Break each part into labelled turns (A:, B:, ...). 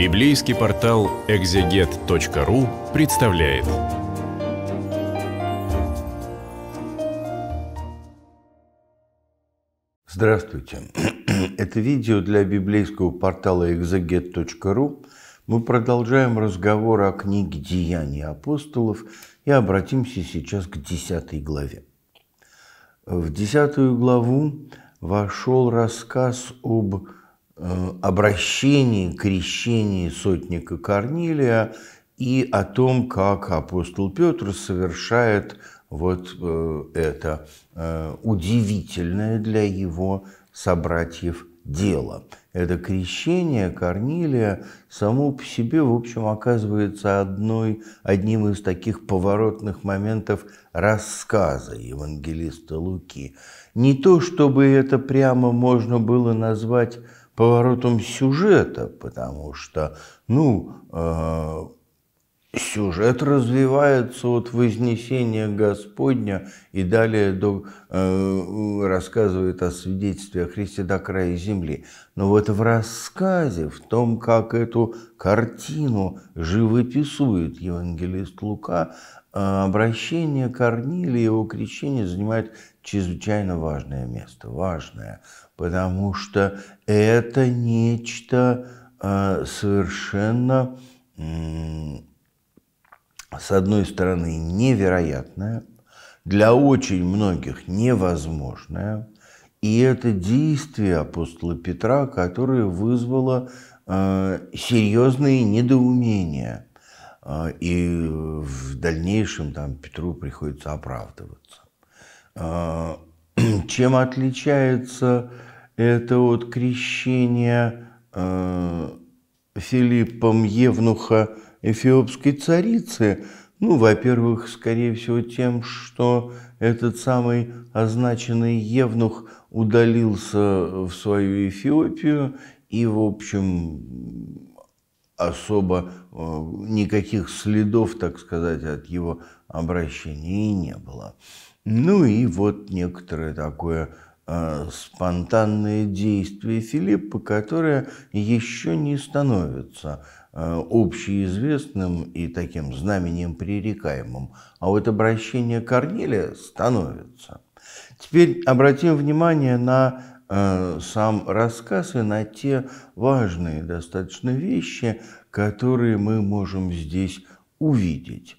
A: Библейский портал экзегет.ру представляет. Здравствуйте. Это видео для библейского портала экзегет.ру. Мы продолжаем разговор о книге «Деяния апостолов» и обратимся сейчас к 10 главе. В 10 главу вошел рассказ об Э, обращении, крещении сотника Корнилия и о том, как апостол Петр совершает вот э, это э, удивительное для его собратьев дело. Это крещение Корнилия само по себе, в общем, оказывается одной, одним из таких поворотных моментов рассказа евангелиста Луки. Не то, чтобы это прямо можно было назвать поворотом сюжета, потому что, ну, э, сюжет развивается от Вознесения Господня и далее до, э, рассказывает о свидетельстве о Христе до края земли. Но вот в рассказе, в том, как эту картину живописует евангелист Лука, э, обращение Корнилия и его крещение занимает чрезвычайно важное место, важное – потому что это нечто э, совершенно, с одной стороны, невероятное, для очень многих невозможное, и это действие апостола Петра, которое вызвало э, серьезные недоумения. Э, и в дальнейшем там Петру приходится оправдываться. Чем отличается это вот крещение э, Филиппом Евнуха эфиопской царицы. Ну, во-первых, скорее всего, тем, что этот самый означенный Евнух удалился в свою Эфиопию и, в общем, особо э, никаких следов, так сказать, от его обращения и не было. Ну и вот некоторое такое а, спонтанные действия Филиппа, которые еще не становятся а, общеизвестным и таким знаменем пререкаемым. А вот обращение Корнилия становится. Теперь обратим внимание на а, сам рассказ и на те важные достаточно вещи, которые мы можем здесь увидеть,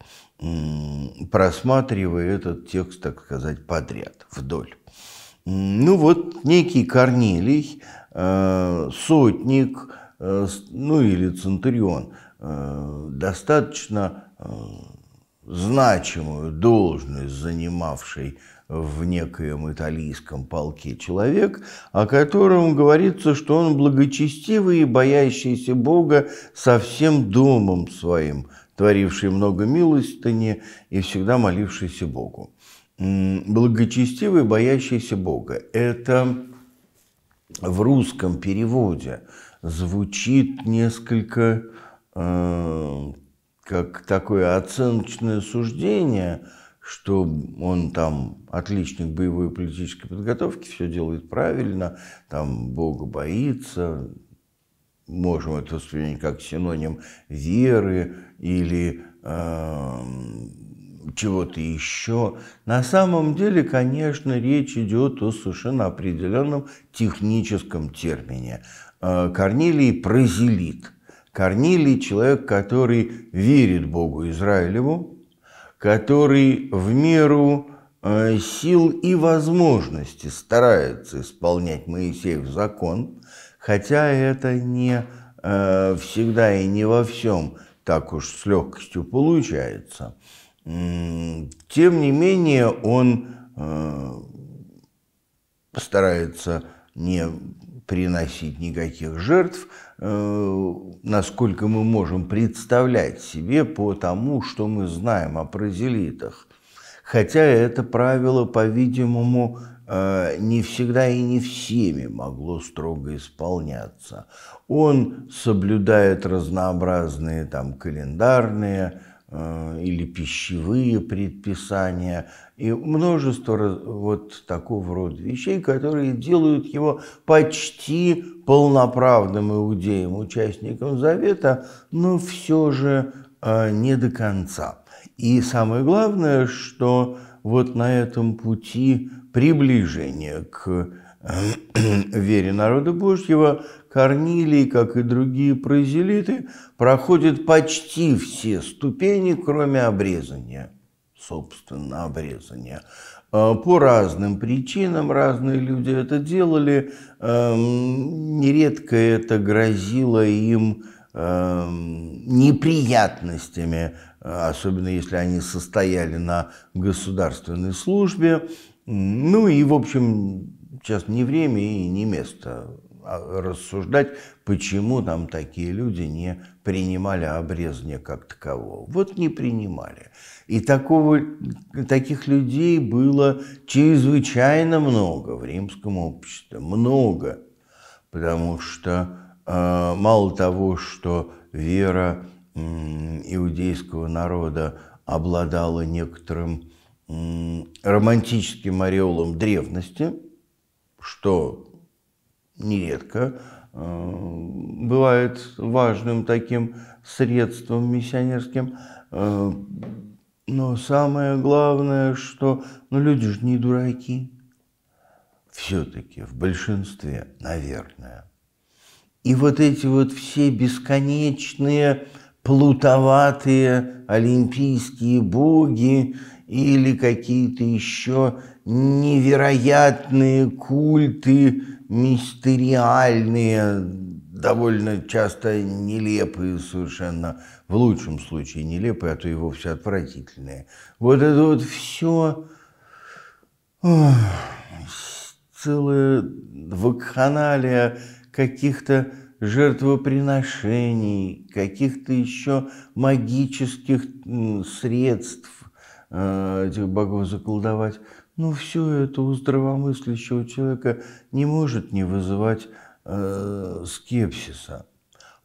A: просматривая этот текст, так сказать, подряд, вдоль. Ну вот некий Корнилий, э, сотник, э, ну или центурион, э, достаточно значимую должность, занимавший в некоем итальянском полке человек, о котором говорится, что он благочестивый и боящийся Бога со всем домом своим, творивший много милостыни и всегда молившийся Богу благочестивый, боящийся Бога. Это в русском переводе звучит несколько э, как такое оценочное суждение, что он там отличник боевой и политической подготовки, все делает правильно, там Бога боится, можем это воспринять как синоним веры или э, чего-то еще. На самом деле, конечно, речь идет о совершенно определенном техническом термине. Э, Корнилий – прозелит. Корнилий – человек, который верит Богу Израилеву, который в меру э, сил и возможности старается исполнять Моисеев закон, хотя это не э, всегда и не во всем так уж с легкостью получается – тем не менее, он э, старается не приносить никаких жертв, э, насколько мы можем представлять себе по тому, что мы знаем о празелитах. Хотя это правило, по-видимому, э, не всегда и не всеми могло строго исполняться. Он соблюдает разнообразные там календарные, Э, или пищевые предписания, и множество вот такого рода вещей, которые делают его почти полноправным иудеем, участником Завета, но все же э, не до конца. И самое главное, что вот на этом пути приближения к э, вере народа Божьего Корнилий, как и другие прозелиты, проходит почти все ступени, кроме обрезания, собственно, обрезания. А, по разным причинам разные люди это делали. Эм, нередко это грозило им эм, неприятностями, особенно если они состояли на государственной службе. Ну и, в общем, сейчас не время и не место а, рассуждать, почему там такие люди не принимали обрезание как такового. Вот не принимали. И такого, таких людей было чрезвычайно много в римском обществе. Много. Потому что э, мало того, что вера э, иудейского народа обладала некоторым э, романтическим ореолом древности, что нередко э, бывает важным таким средством миссионерским. Э, но самое главное, что ну, люди же не дураки. Все-таки в большинстве, наверное. И вот эти вот все бесконечные плутоватые олимпийские боги или какие-то еще невероятные культы мистериальные, довольно часто нелепые совершенно, в лучшем случае нелепые, а то и вовсе отвратительные. Вот это вот все ох, целая вакханалия каких-то жертвоприношений, каких-то еще магических средств э, этих богов заколдовать. Ну, все это у здравомыслящего человека не может не вызывать э, скепсиса.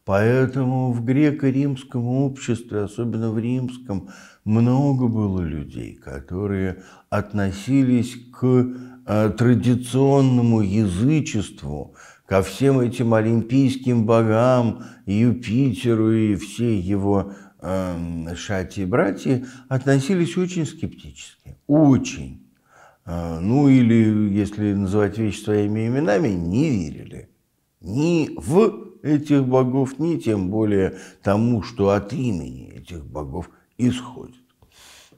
A: Поэтому в греко-римском обществе, особенно в римском, много было людей, которые относились к э, традиционному язычеству ко всем этим олимпийским богам, Юпитеру и все его э, шати и братья относились очень скептически. Очень. Э, ну или, если называть вещи своими именами, не верили. Ни в этих богов, ни тем более тому, что от имени этих богов исходит.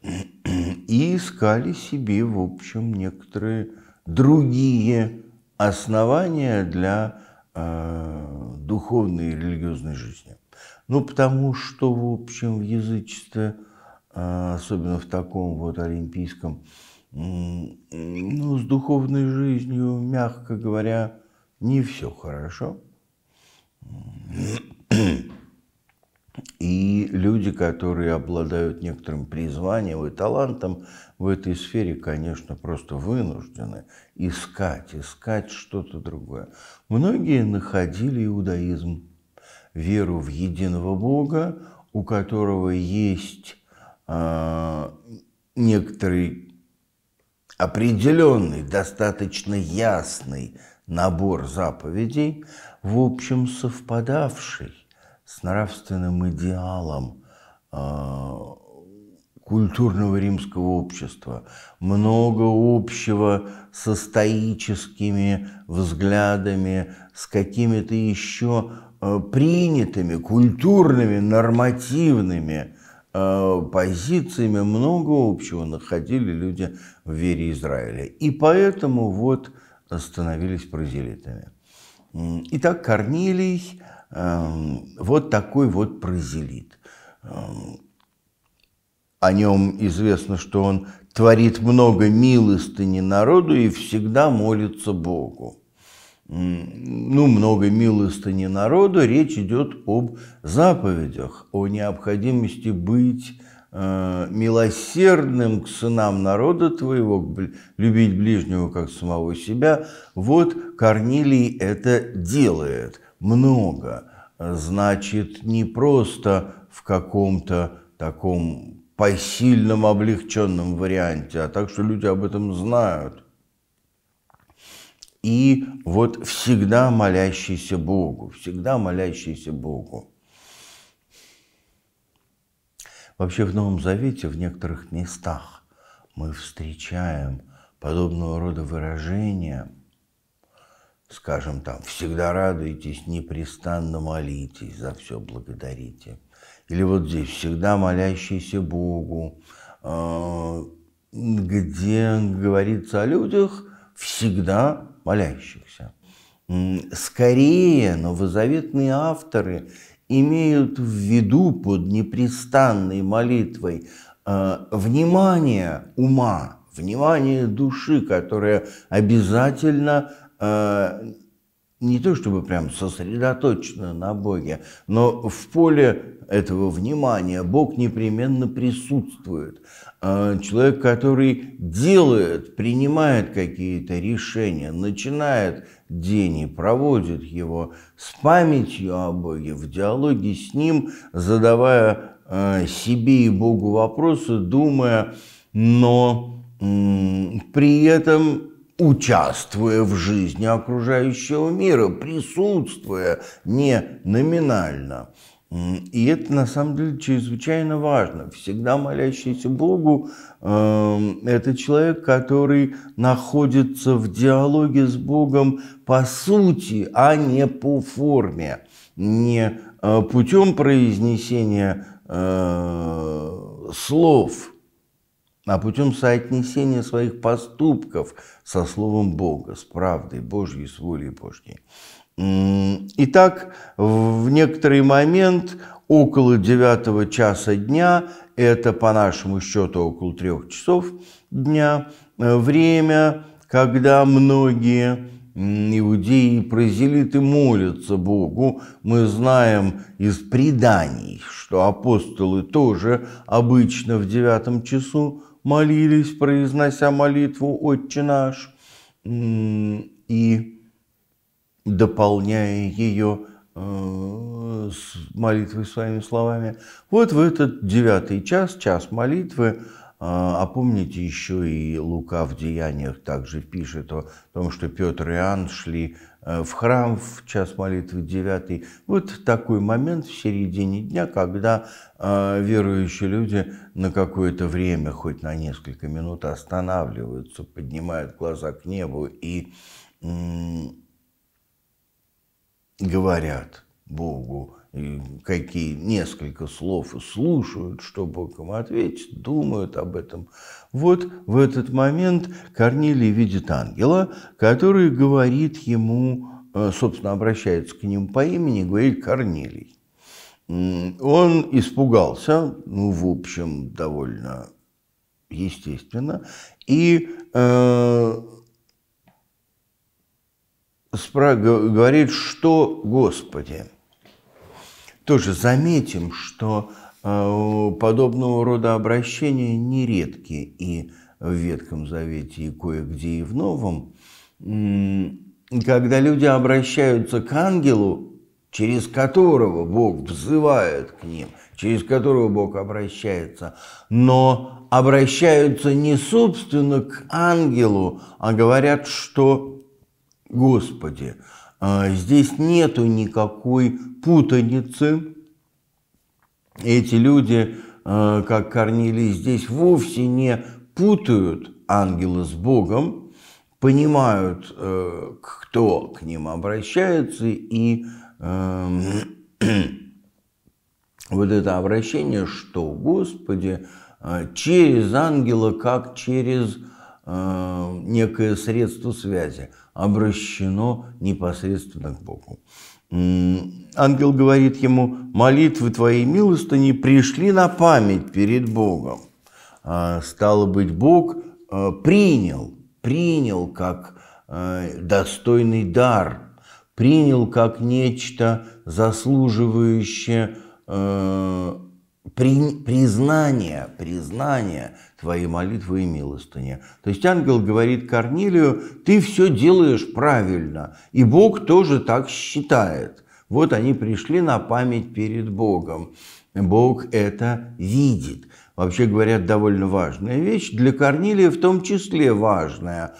A: И искали себе, в общем, некоторые другие основание для э, духовной и религиозной жизни. Ну, потому что, в общем, в язычестве, э, особенно в таком вот олимпийском, э, ну, с духовной жизнью, мягко говоря, не все хорошо. И люди, которые обладают некоторым призванием и талантом, в этой сфере, конечно, просто вынуждены искать, искать что-то другое. Многие находили иудаизм, веру в единого Бога, у которого есть э, некоторый определенный, достаточно ясный набор заповедей, в общем, совпадавший с нравственным идеалом а, культурного римского общества, много общего со стоическими взглядами, с какими-то еще а, принятыми культурными, нормативными а, позициями, много общего находили люди в вере Израиля. И поэтому вот становились прозелитами. Итак, Корнилий – Эм, вот такой вот прозелит. Эм, о нем известно, что он творит много милостыни народу и всегда молится Богу. Ну, много милостыни народу, речь идет об заповедях, о необходимости быть э, милосердным к сынам народа твоего, любить ближнего как самого себя, вот Корнилий это делает – много. Значит, не просто в каком-то таком посильном облегченном варианте, а так, что люди об этом знают. И вот всегда молящийся Богу, всегда молящийся Богу. Вообще в Новом Завете в некоторых местах мы встречаем подобного рода выражения – скажем там, всегда радуйтесь, непрестанно молитесь, за все благодарите. Или вот здесь, всегда молящийся Богу, а, где говорится о людях, всегда молящихся. Скорее, новозаветные авторы имеют в виду под непрестанной молитвой а, внимание ума, внимание души, которое обязательно а, не то чтобы прям сосредоточена на Боге, но в поле этого внимания Бог непременно присутствует. А, человек, который делает, принимает какие-то решения, начинает день и проводит его с памятью о Боге, в диалоге с Ним, задавая а, себе и Богу вопросы, думая, но при этом участвуя в жизни окружающего мира, присутствуя не номинально. И это на самом деле чрезвычайно важно. Всегда молящийся Богу э, это человек, который находится в диалоге с Богом по сути, а не по форме, не э, путем произнесения э, слов а путем соотнесения своих поступков со Словом Бога, с правдой Божьей, с волей Божьей. Итак, в некоторый момент около девятого часа дня, это по нашему счету около трех часов дня, э, время, когда многие иудеи и празелиты молятся Богу. Мы знаем из преданий, что апостолы тоже обычно в девятом часу молились, произнося молитву «Отче наш» и дополняя ее э, с молитвой своими словами. Вот в этот девятый час, час молитвы, э, а помните, еще и Лука в Деяниях также пишет о том, что Петр и Иоанн шли Э, в храм в час молитвы девятый Вот такой момент в середине дня, когда э, верующие люди на какое-то время, хоть на несколько минут, останавливаются, поднимают глаза к небу и говорят Богу какие несколько слов и слушают, что Бог им ответит, думают об этом, вот в этот момент Корнилий видит ангела, который говорит ему, э, собственно, обращается к нему по имени, говорит «Корнилий». Он испугался, ну, в общем, довольно естественно, и э, говорит, что «Господи». Тоже заметим, что а, э, подобного рода обращения нередки и в Ветхом Завете, и кое-где и в Новом. Когда люди обращаются к ангелу, через которого Бог взывает к ним, через которого Бог обращается, но обращаются не собственно к ангелу, а говорят, что «Господи». А, здесь нету никакой путаницы, эти люди, э, как Корнилий здесь, вовсе не путают ангела с Богом, понимают, э, кто к ним обращается, и эм, вот это обращение, что, Господи, э, через ангела, как через некое средство связи, обращено непосредственно к Богу. Ангел говорит ему, молитвы твои милостыни пришли на память перед Богом. А, стало быть, Бог э, принял, принял как э, достойный дар, принял как нечто заслуживающее э, при, признание, признание твоей молитвы и милостыни. То есть ангел говорит Корнилию, ты все делаешь правильно, и Бог тоже так считает. Вот они пришли на память перед Богом. Бог это видит. Вообще говорят довольно важная вещь, для Корнилия в том числе важная,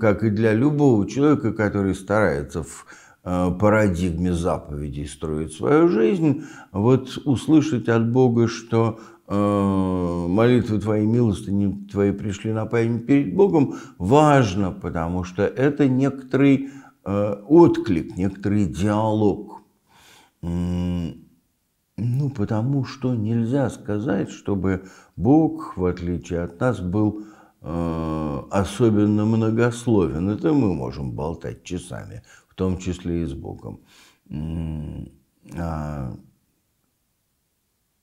A: как и для любого человека, который старается в Э, парадигме заповедей строит свою жизнь, вот услышать от Бога, что э, молитвы твои, милостыни твои пришли на память перед Богом, важно, потому что это некоторый э, отклик, некоторый диалог. Ну, потому что нельзя сказать, чтобы Бог, в отличие от нас, был особенно многословен. Это мы можем болтать часами том числе и с Богом. А,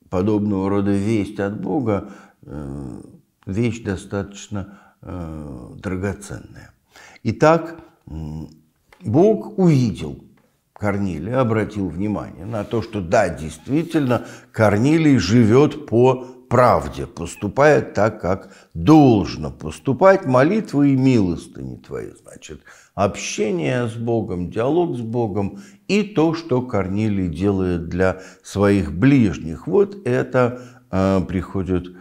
A: подобного рода весть от Бога э, – вещь достаточно э, драгоценная. Итак, Бог увидел Корнилия, обратил внимание на то, что да, действительно, Корнилий живет по правде, поступает так, как должно поступать, молитвы и милостыни твои, значит, общение с Богом, диалог с Богом и то, что Корнилий делает для своих ближних. Вот это э, приходит э,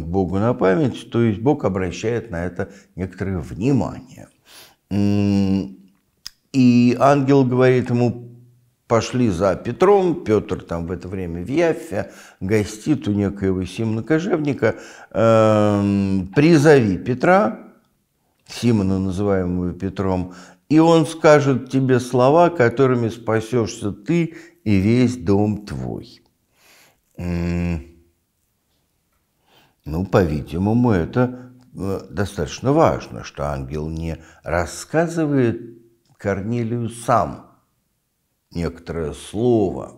A: к Богу на память, то есть Бог обращает на это некоторое внимание. И ангел говорит ему, пошли за Петром, Петр там в это время в Яффе, гостит у некоего Симона Кожевника, эм, призови Петра, Симона, называемого Петром, и он скажет тебе слова, которыми спасешься ты и весь дом твой. Ну, по-видимому, это э, достаточно важно, что ангел не рассказывает Корнилию сам – некоторое слово,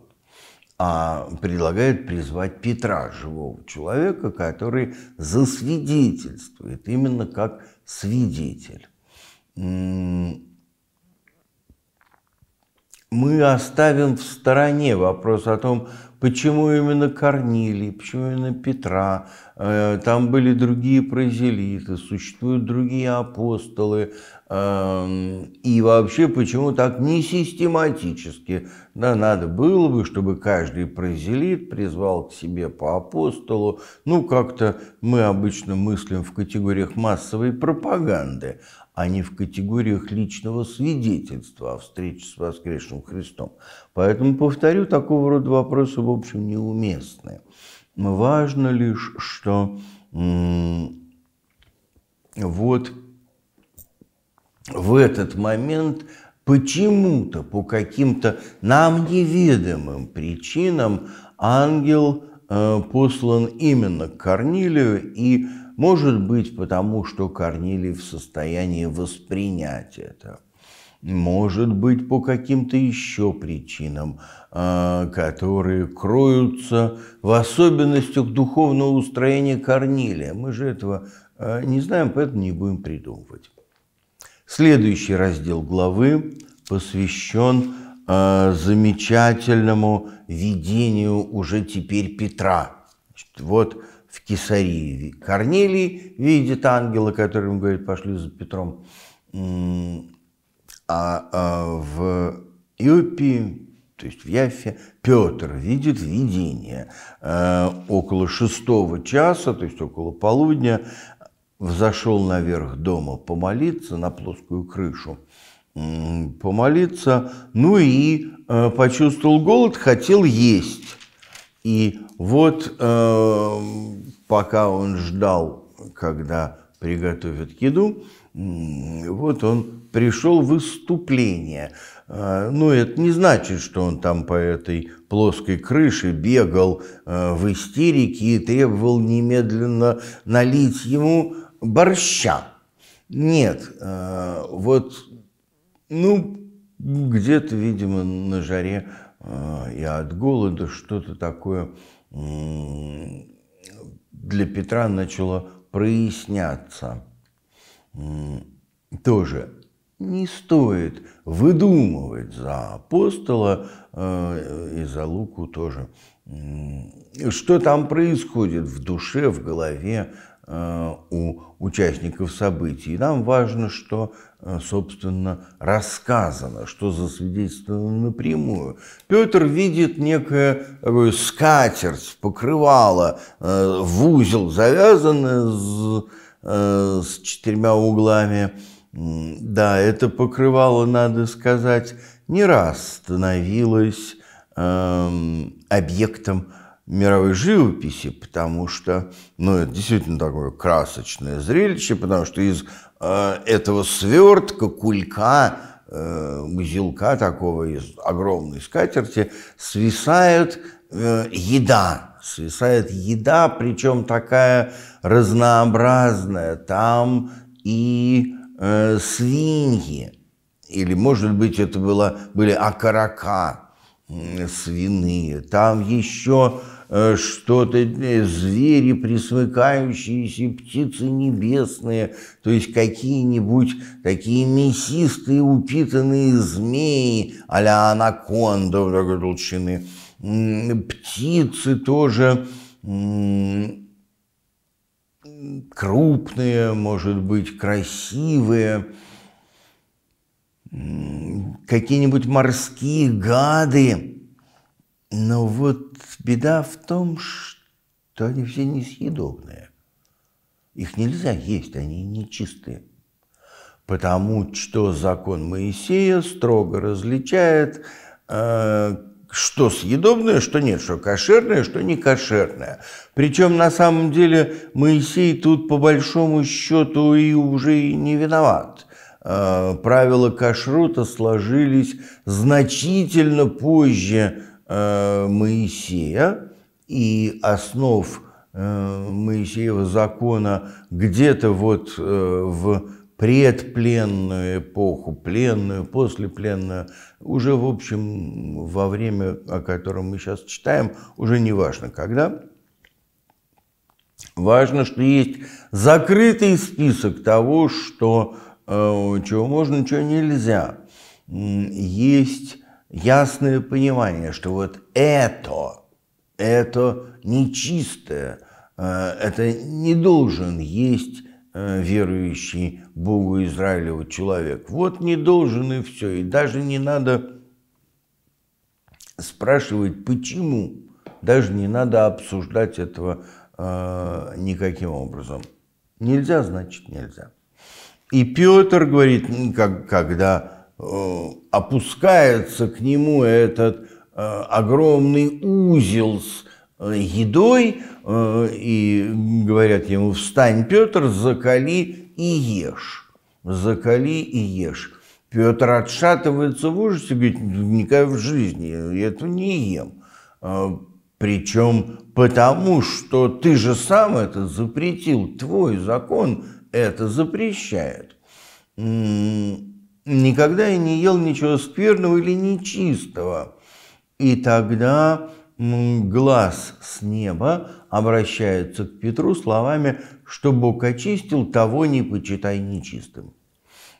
A: а предлагает призвать Петра, живого человека, который засвидетельствует, именно как свидетель. Мы оставим в стороне вопрос о том, почему именно Корнилий, почему именно Петра, э, там были другие прозелиты, существуют другие апостолы, Эм, и вообще, почему так не систематически? Да, надо было бы, чтобы каждый прозелит призвал к себе по апостолу. Ну, как-то мы обычно мыслим в категориях массовой пропаганды, а не в категориях личного свидетельства о встрече с воскресшим Христом. Поэтому, повторю, такого рода вопросы, в общем, неуместны. Важно лишь, что вот в этот момент почему-то, по каким-то нам неведомым причинам, ангел э, послан именно к Корнилию, и, может быть, потому что Корнилий в состоянии воспринять это. Может быть, по каким-то еще причинам, э, которые кроются в особенностях духовного устроения Корнилия. Мы же этого э, не знаем, поэтому не будем придумывать. Следующий раздел главы посвящен э, замечательному видению уже теперь Петра. Значит, вот в Кесарии Корнилий видит ангела, который ему говорит, пошли за Петром. А, а в Иопии, то есть в Яфе, Петр видит видение. Э, около шестого часа, то есть около полудня, взошел наверх дома помолиться на плоскую крышу, помолиться, ну и э, почувствовал голод, хотел есть. И вот э, пока он ждал, когда приготовят еду, вот он пришел в выступление. Э, ну, это не значит, что он там по этой плоской крыше бегал э, в истерике и требовал немедленно налить ему борща. Нет, э, вот, ну, где-то, видимо, на жаре я э, от голода что-то такое для Петра начало проясняться. Тоже не стоит выдумывать за апостола э, и за Луку тоже, что там происходит в душе, в голове Э, у участников событий. И нам важно, что, э, собственно, рассказано, что засвидетельствовано напрямую. Петр видит некое такое скатерть, покрывало, э, в узел завязанное с, с четырьмя углами. Да, это покрывало, надо сказать, не раз становилось эм, объектом мировой живописи, потому что, ну, это действительно такое красочное зрелище, потому что из э, этого свертка, кулька, э, узелка такого из огромной скатерти свисает э, еда, свисает еда, причем такая разнообразная, там и э, свиньи, или, может быть, это было, были окорока свиные, там еще Э, что-то, э, звери, присмыкающиеся, птицы небесные, то есть какие-нибудь такие мясистые, упитанные змеи а-ля анаконда такой толщины. Птицы тоже крупные, может быть, красивые, какие-нибудь морские гады – но вот беда в том, что они все несъедобные. Их нельзя есть, они нечистые. Потому что закон Моисея строго различает, э, что съедобное, что нет, что кошерное, что не кошерное. Причем на самом деле Моисей тут по большому счету и уже и не виноват. Э, правила кашрута сложились значительно позже Э, Моисея и основ э, Моисеева закона где-то вот э, в предпленную эпоху, пленную, послепленную, уже, в общем, во время, о котором мы сейчас читаем, уже не важно когда. Важно, что есть закрытый список того, что, чего можно, чего нельзя. Есть ясное понимание, что вот это, это нечистое, э, это не должен есть э, верующий Богу Израилеву человек. Вот не должен и все. И даже не надо спрашивать, почему. Даже не надо обсуждать этого э, никаким образом. Нельзя, значит, нельзя. И Петр говорит, когда э, опускается к нему этот э, огромный узел с э, едой, э, и говорят ему, встань, Петр, закали и ешь, закали и ешь. Петр отшатывается в ужасе, говорит, никогда в жизни я этого не ем. Причем потому, что ты же сам это запретил, твой закон это запрещает никогда я не ел ничего скверного или нечистого. И тогда глаз с неба обращается к Петру словами, что Бог очистил, того не почитай нечистым.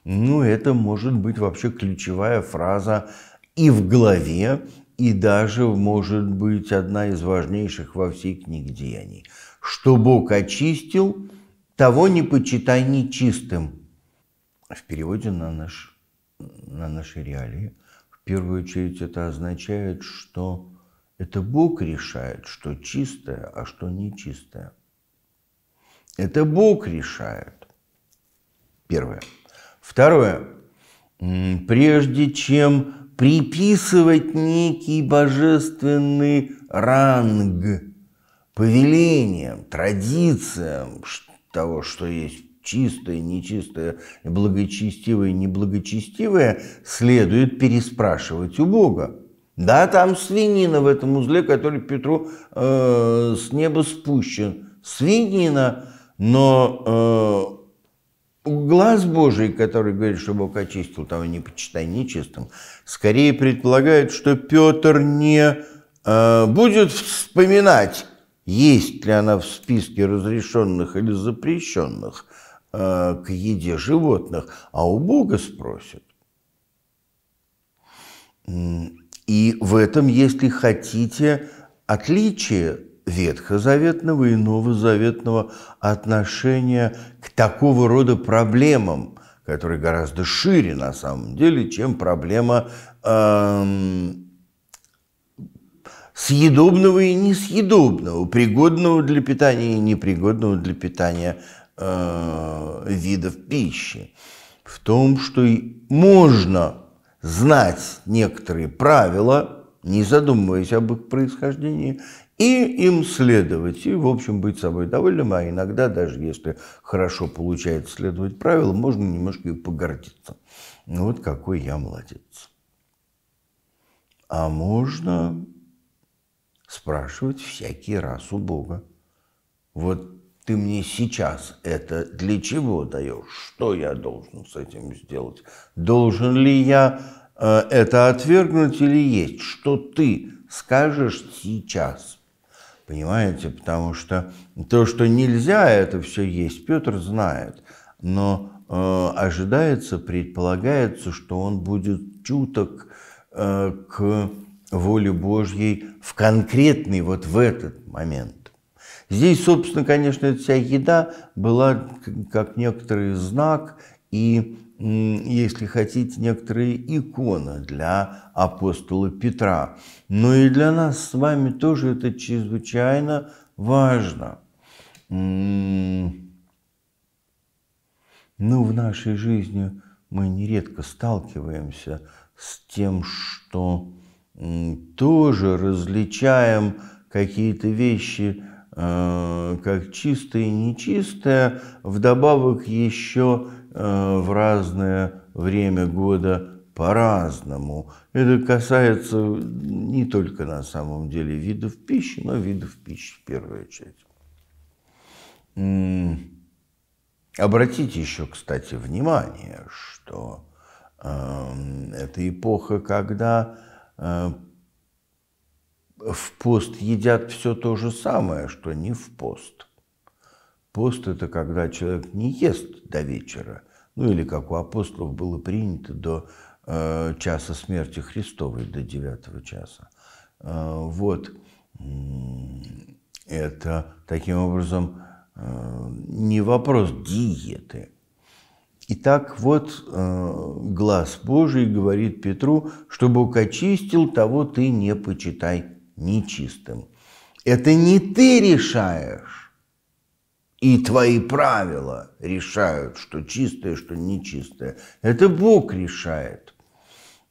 A: Ну, это может быть вообще ключевая фраза и в главе, и даже, может быть, одна из важнейших во всей книге Деяний. Что Бог очистил, того не почитай нечистым. В переводе на наш на наши реалии. В первую очередь это означает, что это Бог решает, что чистое, а что нечистое. Это Бог решает. Первое. Второе. Прежде чем приписывать некий божественный ранг повелениям, традициям того, что есть чистое, нечистое, благочестивое, неблагочестивое следует переспрашивать у Бога. Да, там свинина в этом узле, который Петру э, с неба спущен. Свинина, но э, глаз Божий, который говорит, что Бог очистил, того не почитай нечистым, скорее предполагает, что Петр не э, будет вспоминать, есть ли она в списке разрешенных или запрещенных – Э, к еде животных, а у Бога спросят. И в этом, если хотите, отличие ветхозаветного и новозаветного отношения к такого рода проблемам, которые гораздо шире на самом деле, чем проблема эм, съедобного и несъедобного, пригодного для питания и непригодного для питания э, видов пищи, в том, что и можно знать некоторые правила, не задумываясь об их происхождении, и им следовать, и, в общем, быть собой довольным, а иногда, даже если хорошо получается следовать правилам, можно немножко и погордиться. Ну, вот какой я молодец. А можно спрашивать всякий раз у Бога. Вот ты мне сейчас это для чего даешь? Что я должен с этим сделать? Должен ли я э, это отвергнуть или есть? Что ты скажешь сейчас? Понимаете, потому что то, что нельзя, это все есть. Петр знает, но э, ожидается, предполагается, что он будет чуток э, к воле Божьей в конкретный вот в этот момент. Здесь, собственно, конечно, эта вся еда была как некоторый знак и, если хотите, некоторая икона для апостола Петра. Но и для нас с вами тоже это чрезвычайно важно. Ну, в нашей жизни мы нередко сталкиваемся с тем, что тоже различаем какие-то вещи Э, как чистое и нечистое, вдобавок еще э, в разное время года по-разному. Это касается не только на самом деле видов пищи, но видов пищи в первую очередь. Обратите еще, кстати, внимание, что эм, это эпоха, когда э, в пост едят все то же самое, что не в пост. Пост – это когда человек не ест до вечера, ну или как у апостолов было принято до э, часа смерти Христовой, до девятого часа. Э, вот это таким образом э, не вопрос диеты. Итак, вот э, глаз Божий говорит Петру, чтобы очистил, того ты не почитай нечистым. Это не ты решаешь, и твои правила решают, что чистое, что нечистое. Это Бог решает.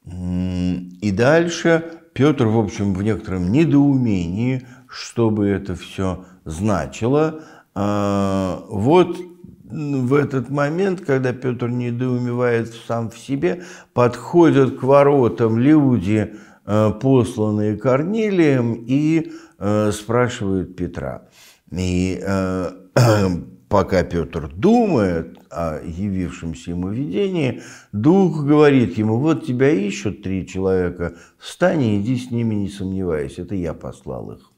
A: И дальше Петр, в общем, в некотором недоумении, что бы это все значило, а, вот в этот момент, когда Петр недоумевает сам в себе, подходят к воротам люди, Э, посланные Корнилием, и э, спрашивают Петра. И э, пока Петр думает о явившемся ему видении, дух говорит ему, вот тебя ищут три человека, встань и иди с ними, не сомневаясь, это я послал их.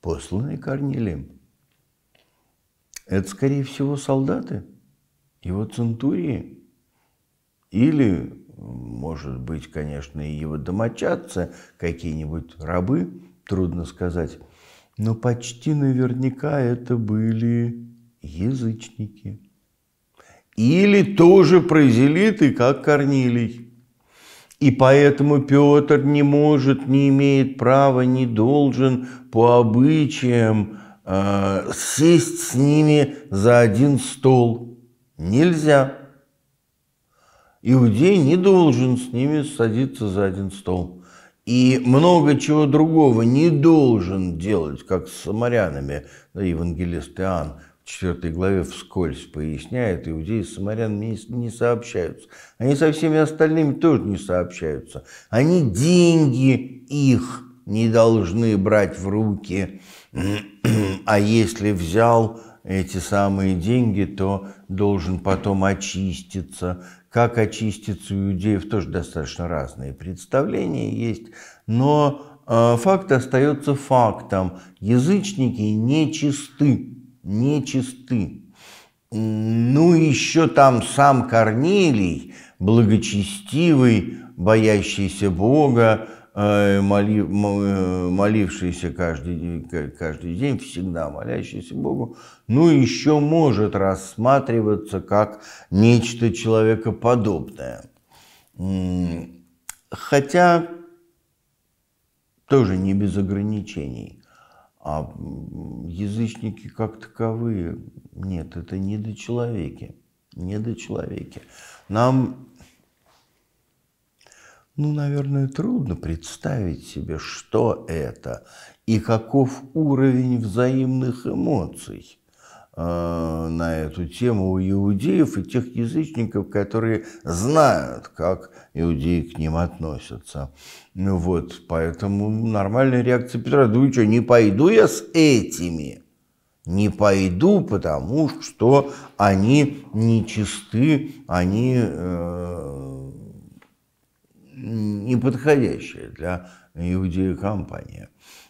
A: Посланные Корнилием. Это, скорее всего, солдаты, его центурии или может быть, конечно, и его домочадцы, какие-нибудь рабы, трудно сказать, но почти наверняка это были язычники. Или тоже прозелиты, как Корнилий. И поэтому Петр не может, не имеет права, не должен по обычаям э, сесть с ними за один стол. Нельзя. Иудей не должен с ними садиться за один стол. И много чего другого не должен делать, как с самарянами. Да, евангелист Иоанн в 4 главе вскользь поясняет, иудеи с самарянами не сообщаются. Они со всеми остальными тоже не сообщаются. Они деньги их не должны брать в руки. А если взял эти самые деньги, то должен потом очиститься как очиститься у иудеев тоже достаточно разные представления есть, но э, факт остается фактом. Язычники нечисты, нечисты. Ну, еще там сам Корнилий, благочестивый, боящийся Бога, Э, моли, э, молившийся каждый, каждый день, всегда молящийся Богу, ну еще может рассматриваться как нечто человекоподобное. Хотя тоже не без ограничений. А язычники как таковые, нет, это не до человеки, не до человеки. Нам ну, наверное, трудно представить себе, что это и каков уровень взаимных эмоций э, на эту тему у иудеев и тех язычников, которые знают, как иудеи к ним относятся. Ну Вот, поэтому нормальная реакция Петра. Да вы что, не пойду я с этими? Не пойду, потому что они нечисты, они э, неподходящая для иудея компания.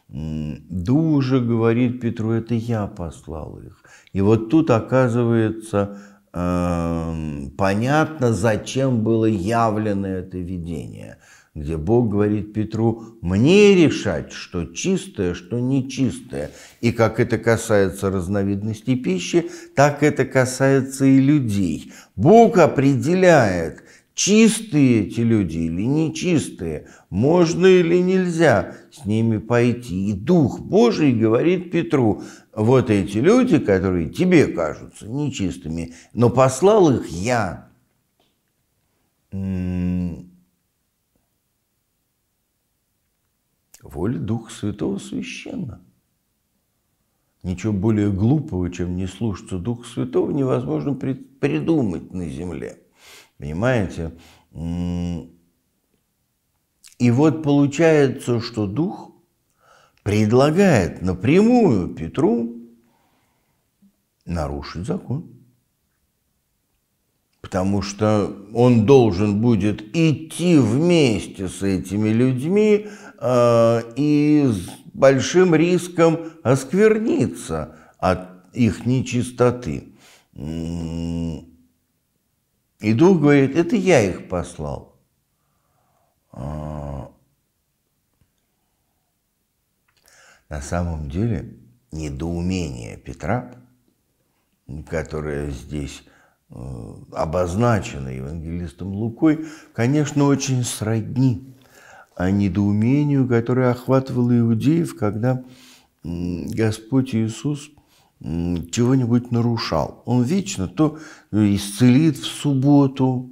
A: Дужа говорит Петру, это я послал их. И вот тут оказывается э, понятно, зачем было явлено это видение, где Бог говорит Петру, мне решать, что чистое, что нечистое. И как это касается разновидностей пищи, так это касается и людей. Бог определяет – чистые эти люди или нечистые, можно или нельзя с ними пойти. И Дух Божий говорит Петру, вот эти люди, которые тебе кажутся нечистыми, но послал их я. Воля Духа Святого священна. Ничего более глупого, чем не слушаться Духа Святого, невозможно придумать на земле. Понимаете? И вот получается, что дух предлагает напрямую Петру нарушить закон. Потому что он должен будет идти вместе с этими людьми э, и с большим риском оскверниться от их нечистоты. И дух говорит, это я их послал. А, на самом деле недоумение Петра, которое здесь э, обозначено евангелистом Лукой, конечно, очень сродни а недоумению, которое охватывало иудеев, когда Господь Иисус чего-нибудь нарушал. Он вечно то исцелит в субботу,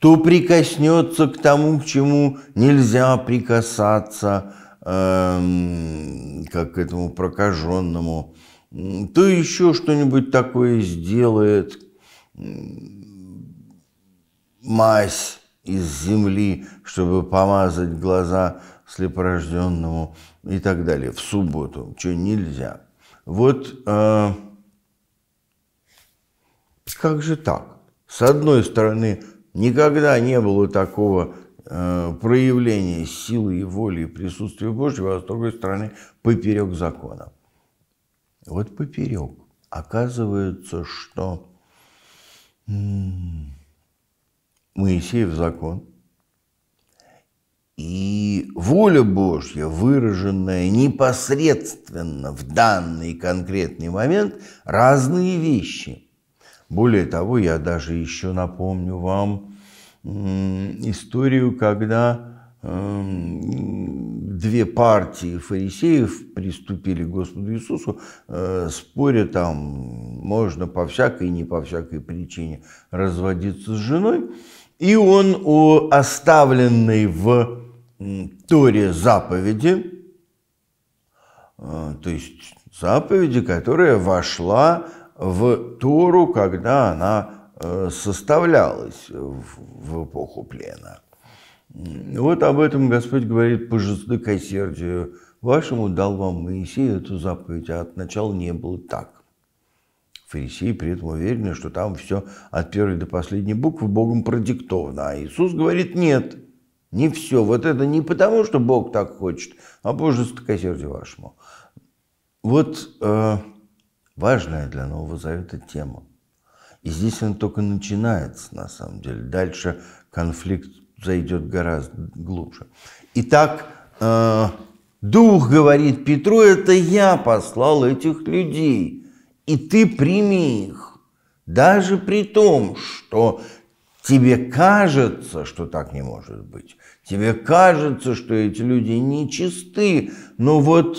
A: то прикоснется к тому, к чему нельзя прикасаться, эм, как к этому прокаженному, то еще что-нибудь такое сделает, мазь из земли, чтобы помазать глаза слепорожденному и так далее в субботу, что нельзя. Вот э, как же так? С одной стороны, никогда не было такого э, проявления силы и воли и присутствия Божьего, а с другой стороны, поперек закона. Вот поперек. Оказывается, что Моисеев закон – и воля Божья, выраженная непосредственно в данный конкретный момент, разные вещи. Более того, я даже еще напомню вам историю, когда эм, две партии фарисеев приступили к Господу Иисусу, э, споря там, можно по всякой и не по всякой причине разводиться с женой. И он о оставленной в Торе заповеди, а, то есть заповеди, которая вошла в Тору, когда она э, составлялась в эпоху плена. Вот об этом Господь говорит по жестокосердию вашему дал вам Моисей эту заповедь, а от начала не было так. Фарисеи при этом уверены, что там все от первой до последней буквы Богом продиктовано, а Иисус говорит нет – не все. Вот это не потому, что Бог так хочет, а Боже стокосердие вашему. Вот э, важная для Нового Завета тема. И здесь он только начинается, на самом деле. Дальше конфликт зайдет гораздо глубже. Итак, э, Дух говорит Петру, это я послал этих людей, и ты прими их. Даже при том, что Тебе кажется, что так не может быть. Тебе кажется, что эти люди нечисты, но вот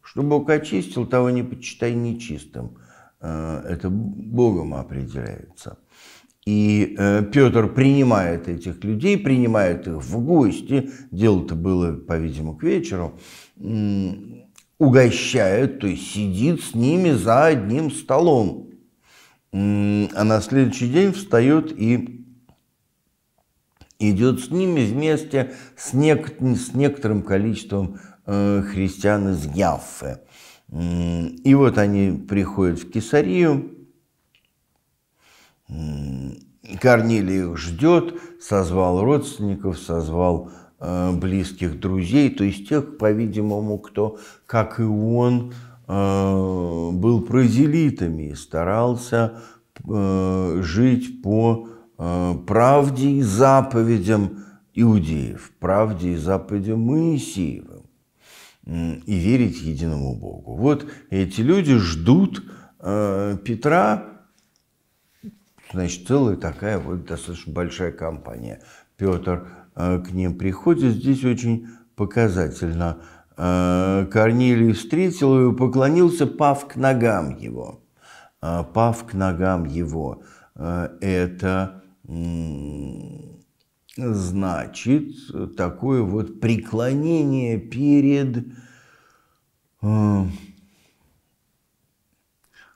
A: что Бог очистил, того не почитай нечистым. Э, это Богом определяется. И э, Петр принимает этих людей, принимает их в гости. Дело-то было, по-видимому, к вечеру угощает, то есть сидит с ними за одним столом а на следующий день встает и идет с ними вместе с, нек с некоторым количеством э, христиан из Яффе. И вот они приходят в Кесарию, Корнилий их ждет, созвал родственников, созвал э, близких друзей, то есть тех, по-видимому, кто, как и он, э, Э, был прозелитами, старался э, жить по э, правде и заповедям иудеев, правде и заповедям Моисеевым и верить единому Богу. Вот эти люди ждут Петра, значит, целая такая вот достаточно большая компания. Петр к ним приходит, здесь очень показательно – Э, Корнилий встретил его и поклонился, пав к ногам его. Э, пав к ногам его. Э, это значит такое вот преклонение перед,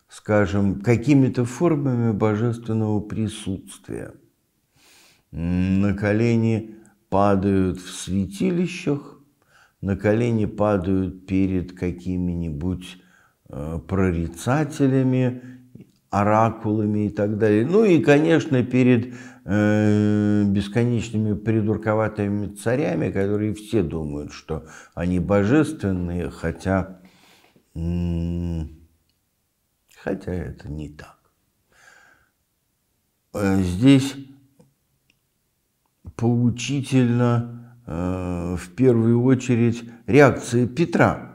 A: скажем, какими-то формами божественного присутствия. На колени падают в святилищах, на колени падают перед какими-нибудь э, прорицателями, оракулами и так далее. Ну и, конечно, перед э, бесконечными придурковатыми царями, которые все думают, что они божественные, хотя, э, хотя это не так. Э, здесь поучительно Э, в первую очередь реакции Петра.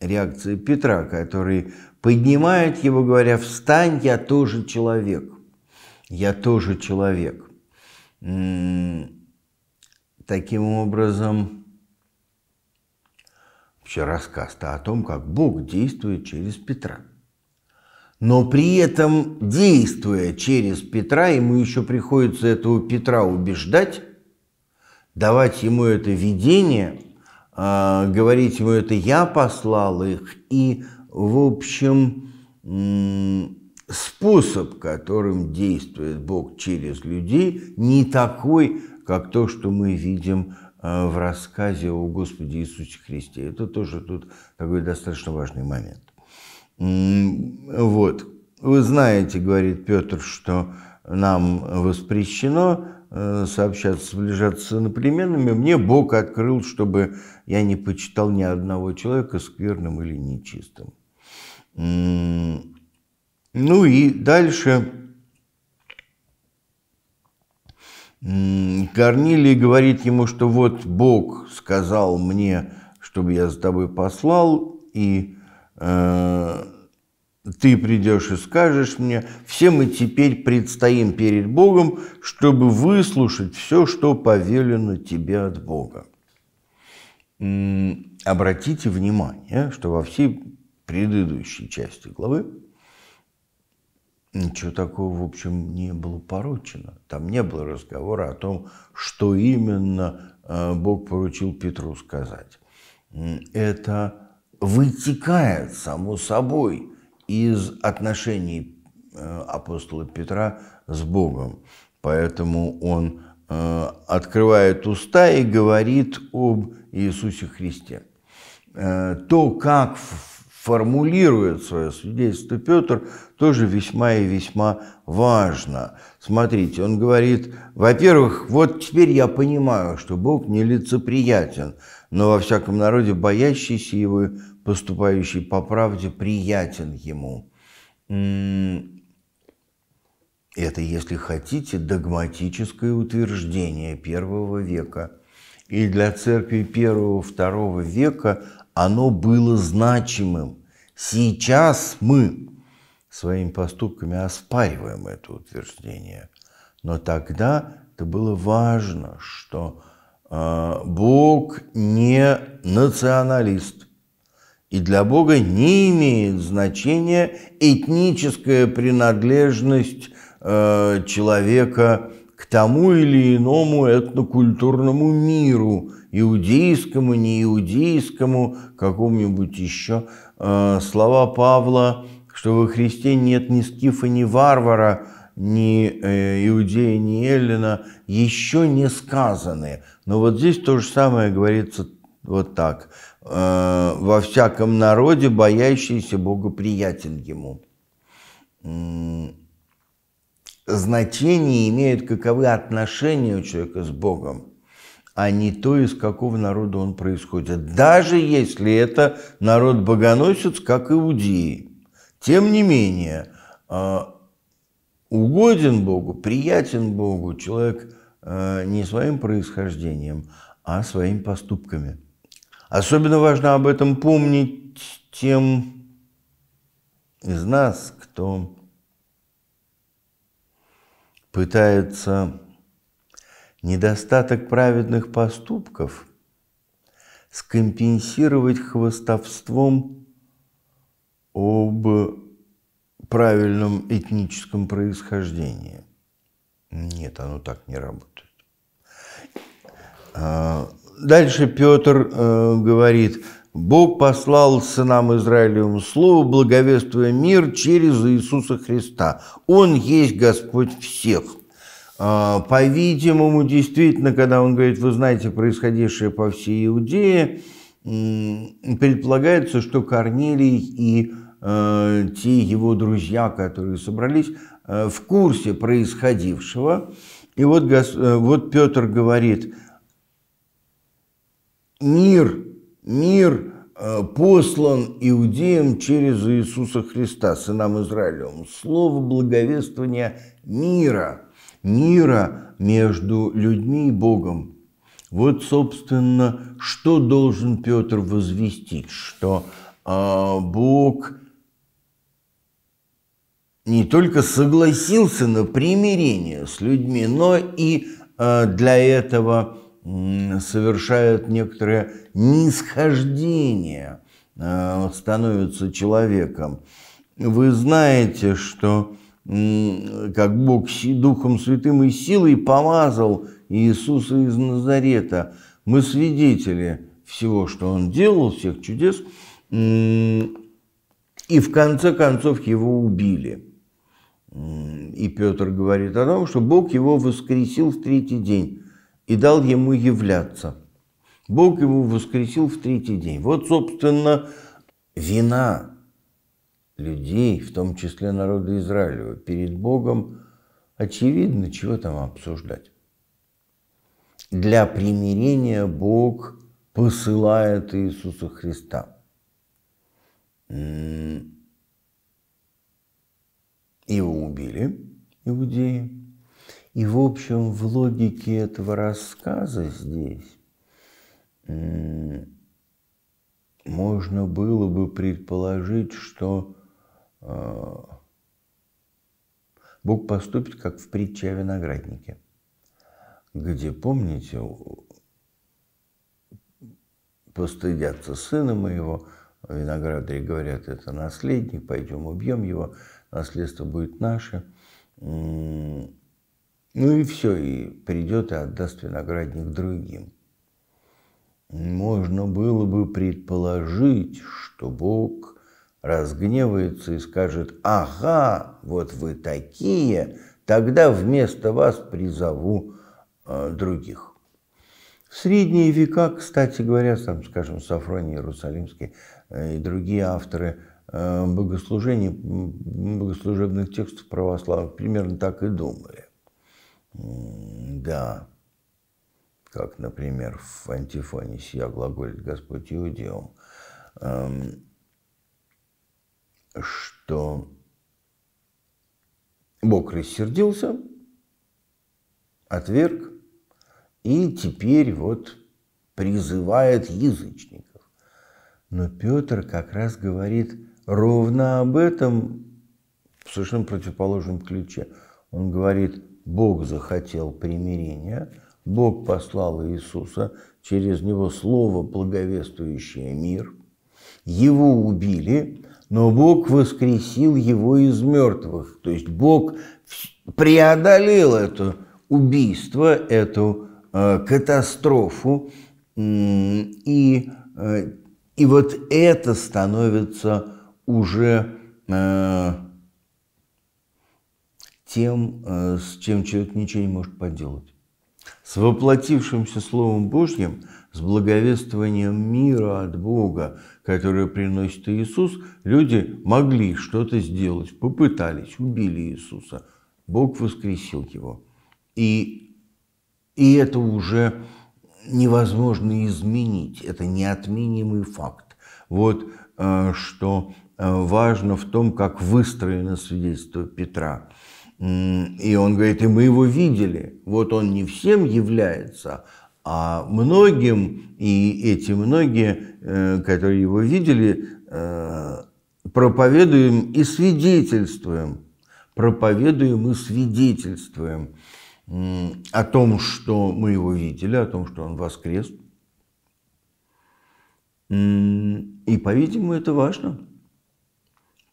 A: Реакции Петра, который поднимает его, говоря, «Встань, я тоже человек». «Я тоже человек». Таким образом, вообще рассказ-то о том, как Бог действует через Петра. Но при этом, действуя через Петра, ему еще приходится этого Петра убеждать, давать ему это видение, а, говорить ему это «я послал их», и, в общем, способ, которым действует Бог через людей, не такой, как то, что мы видим а, в рассказе о Господе Иисусе Христе. Это тоже тут такой достаточно важный момент. Вот. Вы знаете, говорит Петр, что нам воспрещено Э, сообщаться, сближаться с иноплеменными, мне Бог открыл, чтобы я не почитал ни одного человека скверным или нечистым. Ну и дальше Корнилий говорит ему, что вот Бог сказал мне, чтобы я за тобой послал, и э, ты придешь и скажешь мне, все мы теперь предстоим перед Богом, чтобы выслушать все, что повелено тебе от Бога. Обратите внимание, что во всей предыдущей части главы ничего такого, в общем, не было поручено. Там не было разговора о том, что именно э, Бог поручил Петру сказать. Это вытекает, само собой, из отношений э, апостола Петра с Богом. Поэтому он э, открывает уста и говорит об Иисусе Христе. Э, то, как формулирует свое свидетельство Петр, тоже весьма и весьма важно. Смотрите, он говорит, во-первых, вот теперь я понимаю, что Бог нелицеприятен, но во всяком народе боящийся его поступающий по правде, приятен ему. Это, если хотите, догматическое утверждение первого века. И для церкви первого-второго века оно было значимым. Сейчас мы своими поступками оспариваем это утверждение. Но тогда это было важно, что а, Бог не националист, и для Бога не имеет значения этническая принадлежность э, человека к тому или иному этнокультурному миру, иудейскому, неиудейскому, какому-нибудь еще. Э, слова Павла, что во Христе нет ни скифа, ни варвара, ни э, иудея, ни эллина, еще не сказаны. Но вот здесь то же самое говорится вот так – Э, во всяком народе, боящийся Бога приятен ему. Значение имеет, каковы отношения у человека с Богом, а не то, из какого народа он происходит. Даже если это народ богоносец, как иудеи. Тем не менее, э, угоден Богу, приятен Богу человек э, не своим происхождением, а своими поступками – Особенно важно об этом помнить тем из нас, кто пытается недостаток праведных поступков скомпенсировать хвостовством об правильном этническом происхождении. Нет, оно так не работает. А, Дальше Петр э, говорит, Бог послал сынам Израилевым слово, благовествуя мир через Иисуса Христа. Он есть Господь всех. Э, По-видимому, действительно, когда он говорит, вы знаете происходящее по всей Иудее, э, предполагается, что Корнилий и э, те его друзья, которые собрались, э, в курсе происходившего. И вот, э, вот Петр говорит – мир, мир э, послан иудеям через Иисуса Христа, сынам Израилевым. Слово благовествования мира, мира между людьми и Богом. Вот, собственно, что должен Петр возвестить, что э, Бог не только согласился на примирение с людьми, но и э, для этого совершают некоторое нисхождение, э, становятся человеком. Вы знаете, что как Бог Духом Святым и силой помазал Иисуса из Назарета. Мы свидетели всего, что Он делал, всех чудес, и в конце концов его убили. И Петр говорит о том, что Бог его воскресил в третий день и дал ему являться. Бог его воскресил в третий день. Вот, собственно, вина людей, в том числе народа Израилева, перед Богом очевидно, чего там обсуждать. Для примирения Бог посылает Иисуса Христа. Его убили, иудеи, и, в общем, в логике этого рассказа здесь можно было бы предположить, что э, Бог поступит, как в притче о винограднике, где, помните, постыдятся сына моего, и говорят, это наследник, пойдем убьем его, наследство будет наше. Ну и все, и придет и отдаст виноградник другим. Можно было бы предположить, что Бог разгневается и скажет, ага, вот вы такие, тогда вместо вас призову э, других. В средние века, кстати говоря, там, скажем, Сафроний Иерусалимский э, и другие авторы э, богослужений, богослужебных текстов православных примерно так и думали да, как, например, в антифоне «Сия глаголит Господь Иудеум», эм, что Бог рассердился, отверг, и теперь вот призывает язычников. Но Петр как раз говорит ровно об этом в совершенно противоположном ключе. Он говорит, Бог захотел примирения, Бог послал Иисуса, через него слово, благовествующее мир. Его убили, но Бог воскресил его из мертвых. То есть Бог преодолел это убийство, эту э, катастрофу, и, э, и вот это становится уже э, тем, э, с чем человек ничего не может поделать. С воплотившимся Словом Божьим, с благовествованием мира от Бога, которое приносит Иисус, люди могли что-то сделать, попытались, убили Иисуса. Бог воскресил его. И, и это уже невозможно изменить, это неотменимый факт. Вот э, что э, важно в том, как выстроено свидетельство Петра – и он говорит, и мы его видели. Вот он не всем является, а многим, и эти многие, э, которые его видели, э, проповедуем и свидетельствуем. Проповедуем и свидетельствуем о том, что мы его видели, о том, что он воскрес. И, по-видимому, это важно,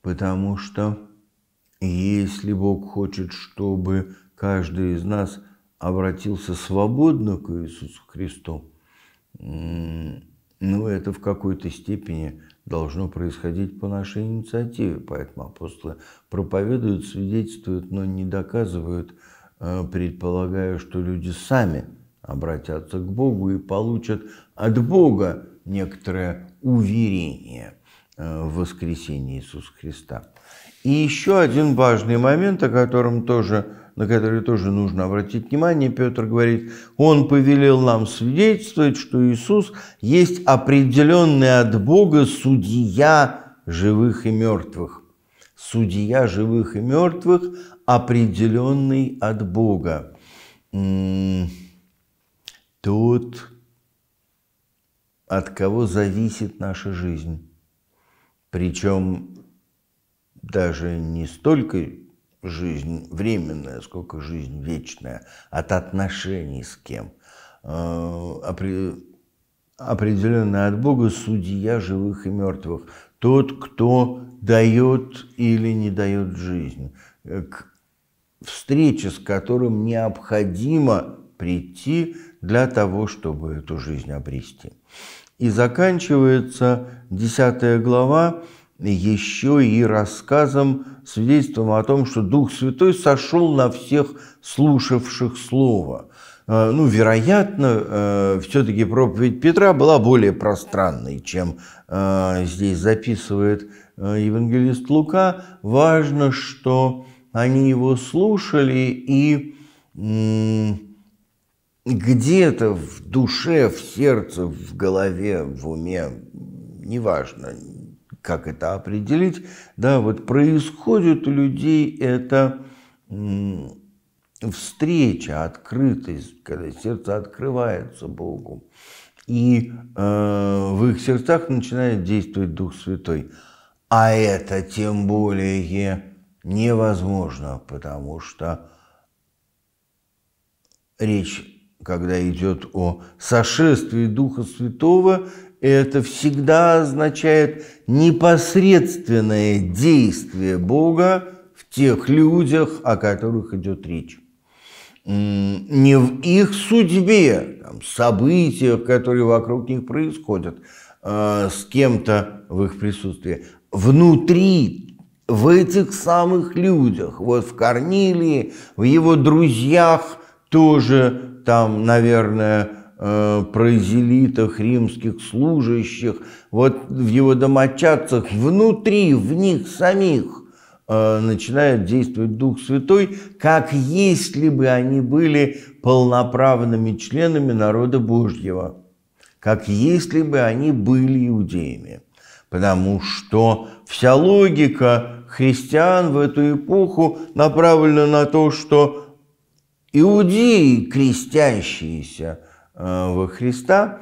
A: потому что если Бог хочет, чтобы каждый из нас обратился свободно к Иисусу Христу, ну, это в какой-то степени должно происходить по нашей инициативе. Поэтому апостолы проповедуют, свидетельствуют, но не доказывают, э, предполагая, что люди сами обратятся к Богу и получат от Бога некоторое уверение э, в воскресении Иисуса Христа. И еще один важный момент, о котором тоже, на который тоже нужно обратить внимание, Петр говорит, он повелел нам свидетельствовать, что Иисус есть определенный от Бога судья живых и мертвых. Судья живых и мертвых, определенный от Бога. Тот, от кого зависит наша жизнь. Причем даже не столько жизнь временная, сколько жизнь вечная, от отношений с кем. Э, Определенно от Бога судья живых и мертвых, тот, кто дает или не дает жизнь, э, к встрече с которым необходимо прийти для того, чтобы эту жизнь обрести. И заканчивается 10 глава еще и рассказом, свидетельством о том, что Дух Святой сошел на всех слушавших Слово. Э, ну, вероятно, э, все-таки проповедь Петра была более пространной, чем э, здесь записывает евангелист Лука. Важно, что они его слушали и где-то в душе, в сердце, в голове, в уме, неважно, как это определить, да, вот происходит у людей это встреча, открытость, когда сердце открывается Богу. И э, в их сердцах начинает действовать Дух Святой. А это тем более невозможно, потому что речь, когда идет о сошествии Духа Святого, это всегда означает непосредственное действие Бога в тех людях, о которых идет речь. Не в их судьбе, там, событиях, которые вокруг них происходят, э, с кем-то в их присутствии. Внутри, в этих самых людях, вот в Корнилии, в его друзьях тоже там, наверное, э, прозелитах, римских служащих, вот в его домочадцах, внутри, в них самих э, начинает действовать Дух Святой, как если бы они были полноправными членами народа Божьего, как если бы они были иудеями. Потому что вся логика христиан в эту эпоху направлена на то, что иудеи, крестящиеся – Э, во Христа,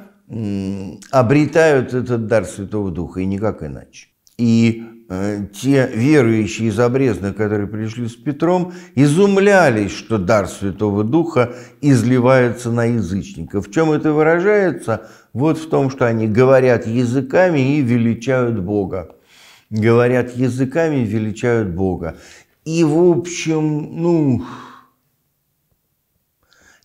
A: обретают этот дар Святого Духа, и никак иначе. И э, те верующие из Обрезна, которые пришли с Петром, изумлялись, что дар Святого Духа изливается на язычников. В чем это выражается? Вот в том, что они говорят языками и величают Бога. Говорят языками и величают Бога. И, в общем, ну,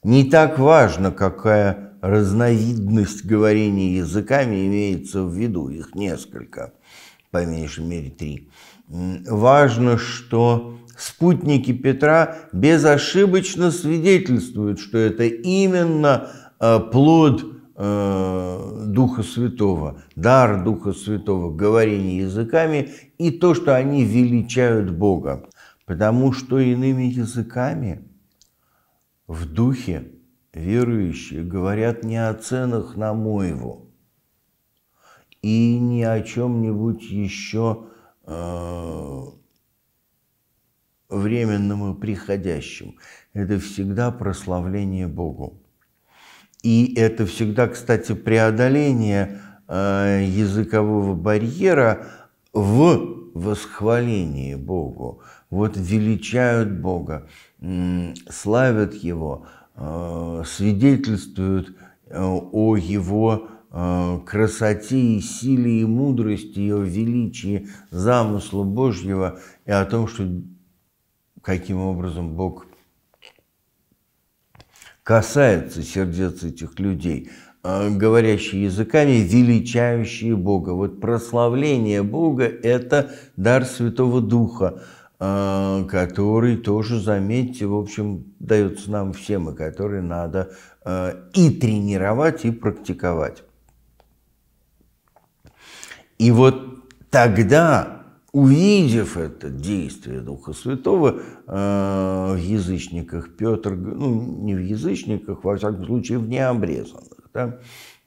A: не так важно, какая разновидность говорения языками имеется в виду, их несколько, по меньшей мере три. Важно, что спутники Петра безошибочно свидетельствуют, что это именно э, плод э, Духа Святого, дар Духа Святого, говорение языками и то, что они величают Бога. Потому что иными языками – в духе верующие говорят не о ценах на Моеву и не о чем-нибудь еще э, временном и приходящем. Это всегда прославление Богу. И это всегда, кстати, преодоление э, языкового барьера в восхвалении Богу. Вот величают Бога, славят его, э, свидетельствуют э, о его э, красоте и силе и мудрости, и о величии замысла Божьего и о том, что каким образом Бог касается сердец этих людей, говорящие языками, величающие Бога. Вот прославление Бога – это дар Святого Духа – а, который тоже, заметьте, в общем, дается нам всем, и который надо а, и тренировать, и практиковать. И вот тогда, увидев это действие Духа Святого а, в язычниках, Петр, ну, не в язычниках, во всяком случае, в необрезанных, да,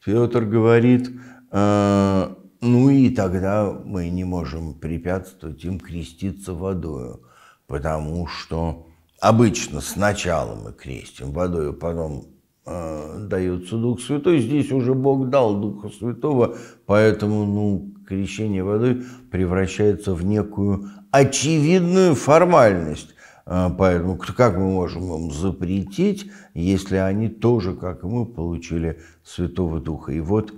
A: Петр говорит, ну и тогда мы не можем препятствовать им креститься водою, потому что обычно сначала мы крестим водою, а потом э, дается Дух Святой. Здесь уже Бог дал Духа Святого, поэтому ну, крещение водой превращается в некую очевидную формальность. Э, поэтому как мы можем им запретить, если они тоже, как и мы, получили Святого Духа? И вот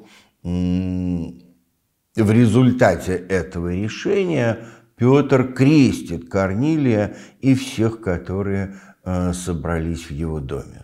A: в результате этого решения Петр крестит Корнилия и всех, которые э, собрались в его доме.